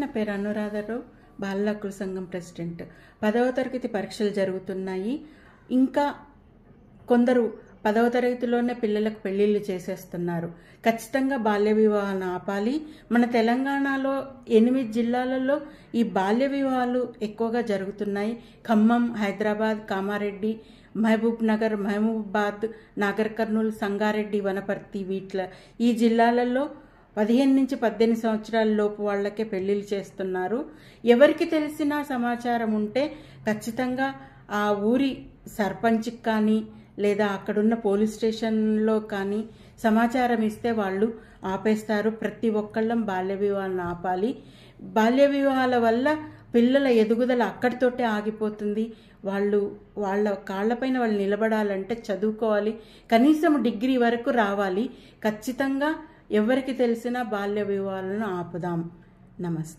నా పేరు అనురాధరావు బాలకుల సంఘం ప్రెసిడెంట్ పదవ తరగతి పరీక్షలు జరుగుతున్నాయి ఇంకా కొందరు పదవ తరగతిలోనే పిల్లలకు పెళ్లిళ్ళు చేసేస్తున్నారు ఖచ్చితంగా బాల్య వివాహాలను ఆపాలి మన తెలంగాణలో ఎనిమిది జిల్లాలలో ఈ బాల్య వివాహాలు ఎక్కువగా జరుగుతున్నాయి ఖమ్మం హైదరాబాద్ కామారెడ్డి మహబూబ్ నగర్ మహబూబాద్ నాగర్ కర్నూలు సంగారెడ్డి వనపర్తి వీట్ల ఈ జిల్లాలలో పదిహేను నుంచి పద్దెనిమిది సంవత్సరాల లోపు వాళ్ళకే పెళ్ళిళ్ళు చేస్తున్నారు ఎవరికి తెలిసిన సమాచారం ఉంటే ఖచ్చితంగా ఆ ఊరి సర్పంచ్కి కానీ లేదా అక్కడున్న పోలీస్ స్టేషన్లో కానీ సమాచారం ఇస్తే వాళ్ళు ఆపేస్తారు ప్రతి ఒక్కళ్ళం బాల్య వివాహాలను ఆపాలి బాల్య వివాహాల వల్ల పిల్లల ఎదుగుదల అక్కడితోటే ఆగిపోతుంది వాళ్ళు వాళ్ళ కాళ్ళపైన వాళ్ళు నిలబడాలంటే చదువుకోవాలి కనీసం డిగ్రీ వరకు రావాలి ఖచ్చితంగా ఎవరికి తెలిసిన బాల్య వివాహాలను ఆపుదాం నమస్తే